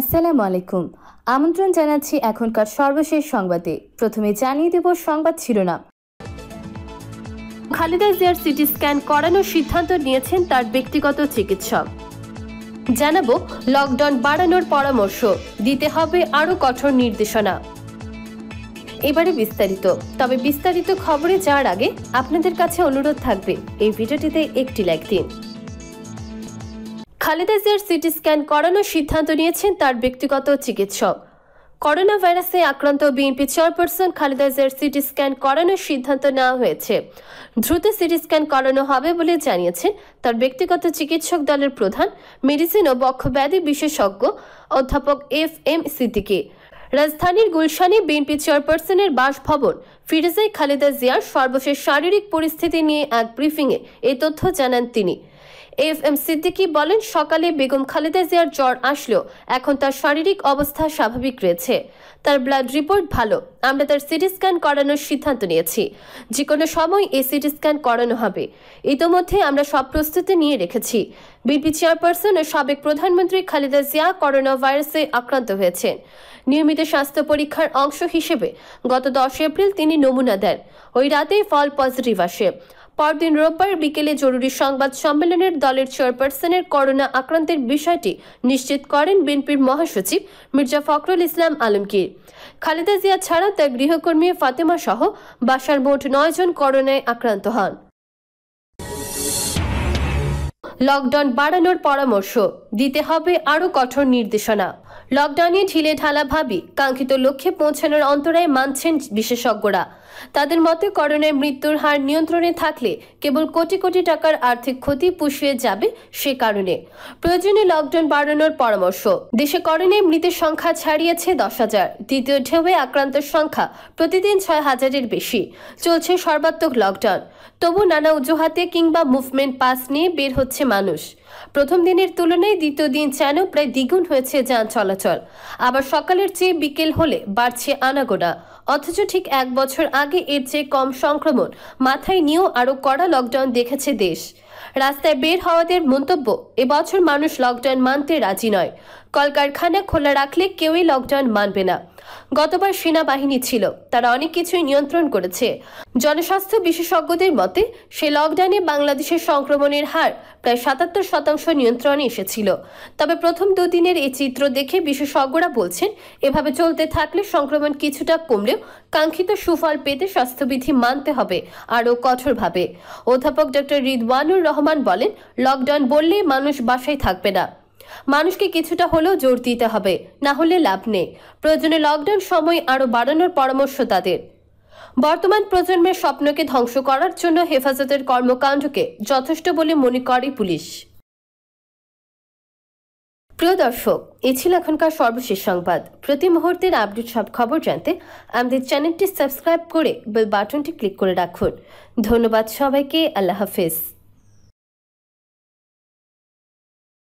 আসসালামু আলাইকুম আমন্ত্রণ জানাচ্ছি এখনকার সর্বশেষ সংবাদে প্রথমে জানিয়ে দেব সংবাদ শিরোনাম খালেদা জিয়ার সিটি স্ক্যান করানোর সিদ্ধান্ত নিয়েছেন তার ব্যক্তিগত চিকিৎসক জানাবো লকডাউন বাড়ানোর পরামর্শ দিতে হবে আরও কঠোর নির্দেশনা এবারে বিস্তারিত তবে বিস্তারিত খবরে যাওয়ার আগে আপনাদের কাছে অনুরোধ থাকবে এই ভিডিওটিতে একটি লাইক দিন খালেদা জিয়ার সিটি স্ক্যান করানোর সিদ্ধান্ত নিয়েছেন তার ব্যক্তিগত চিকিৎসক করোনা ভাইরাসে আক্রান্ত বিএনপি চেয়ারপারসন খালেদা জিয়ার সিটি স্ক্যান করানোর সিদ্ধান্ত নেওয়া হয়েছে দ্রুত সিটি স্ক্যান করানো হবে বলে জানিয়েছেন তার ব্যক্তিগত চিকিৎসক দলের প্রধান মেডিসিন ও বক্ষব্যাধি বিশেষজ্ঞ অধ্যাপক এফ এম সিদ্দিকে রাজধানীর গুলশানে বিএনপি চেয়ারপারসনের বাসভবন ফিরোজাই খালেদা জিয়ার সর্বশেষ শারীরিক পরিস্থিতি নিয়ে এক ব্রিফিংয়ে এ তথ্য জানান তিনি এফ এম সিদ্দিকী বলেন সকালে বেগম খালেদা জিয়ার জ্বর আসলেও এখন তার শারীরিক অবস্থা স্বাভাবিক রয়েছে তার ব্লাড রিপোর্ট ভালো আমরা তার সিটি স্ক্যান করানোর সিদ্ধান্ত নিয়েছি যে কোনো সময় এই সিটি স্ক্যান করানো হবে ইতোমধ্যে আমরা সব প্রস্তুতি নিয়ে রেখেছি বিপি চেয়ারপারসন ও সাবেক প্রধানমন্ত্রী খালেদা জিয়া করোনা ভাইরাসে আক্রান্ত হয়েছেন নিয়মিত স্বাস্থ্য পরীক্ষার অংশ হিসেবে গত দশ এপ্রিল তিনি নমুনা দেন ওই রাতেই ফল পজিটিভ আসে পরদিন রোববার বিকেলে জরুরি সংবাদ সম্মেলনের দলের চেয়ারপারসনের করোনা আক্রান্তের বিষয়টি নিশ্চিত করেন বিএনপির মহাসচিব মির্জা ফখরুল ইসলাম আলমগীর খালেদা জিয়া ছাড়া তার গৃহকর্মী ফাতেমা সহ বাসার মোট নয়জন করোনায় আক্রান্ত হন লকডাউন বাড়ানোর পরামর্শ দিতে হবে আরও কঠোর নির্দেশনা লকডাউনে ঢিলে ঢালাভাবে কাঙ্ক্ষিত লক্ষ্যে পৌঁছানোর অন্তরায় মানছেন বিশেষজ্ঞরা তাদের মতে করোনায় মৃত্যুর হার নিয়ন্ত্রণে থাকলে কেবল কোটি কোটি টাকার আর্থিক ক্ষতি পুষিয়ে যাবে সে কারণে প্রয়োজনে লকডাউন বাড়ানোর পরামর্শ দেশে করোনায় মৃতের সংখ্যা ছাড়িয়েছে দশ হাজার দ্বিতীয় ঢেউয়ে আক্রান্তের সংখ্যা প্রতিদিন ছয় হাজারের বেশি চলছে সর্বাত্মক লকডাউন তবু নানা অজুহাতে কিংবা মুভমেন্ট পাস নিয়ে বের হচ্ছে মানুষ প্রথম দিনের তুলনায় দ্বিতীয় দিন যেন প্রায় দ্বিগুণ হয়েছে যান চলাচল আবার সকালের চেয়ে বিকেল হলে বাড়ছে আনাগোনা অথচ ঠিক এক বছর আগে এর চেয়ে কম সংক্রমণ মাথায় নিয়েও আরও কড়া লকডাউন দেখেছে দেশ রাস্তায় বের হওয়াদের মন্তব্য এবছর মানুষ লকডাউন মানতে রাজি নয় কলকারখানা খোলা রাখলে কেউই লকডাউন মানবে না গতবার সেনাবাহিনী ছিল তারা অনেক কিছুই নিয়ন্ত্রণ করেছে জনস্বাস্থ্য বিশেষজ্ঞদের মতে সে লকডাউনে বাংলাদেশের সংক্রমণের হার প্রায় সাতাত্তর শতাংশ নিয়ন্ত্রণে এসেছিল তবে প্রথম দুদিনের এই চিত্র দেখে বিশেষজ্ঞরা বলছেন এভাবে চলতে থাকলে সংক্রমণ কিছুটা কমলেও কাঙ্ক্ষিত সুফল পেতে স্বাস্থ্যবিধি মানতে হবে আরও কঠোরভাবে অধ্যাপক ডক্টর রিদওয়ানুর রহমান বলেন লকডাউন বললে মানুষ বাসায় থাকবে না মানুষকে কিছুটা হলেও জোর দিতে হবে না হলে লাভ নেই প্রয়োজনে লকডাউন সময় আরও বাড়ানোর পরামর্শ তাদের বর্তমান প্রজন্মের স্বপ্নকে ধ্বংস করার জন্য হেফাজতের কর্মকাণ্ডকে যথেষ্ট বলে মনে করে পুলিশ প্রিয় দর্শক এ ছিল এখনকার সর্বশেষ সংবাদ প্রতি মুহূর্তের আপডেট সব খবর জানতে আমাদের চ্যানেলটি সাবস্ক্রাইব করে বেল বাটনটি ক্লিক করে রাখুন ধন্যবাদ সবাইকে আল্লাহ হাফেজ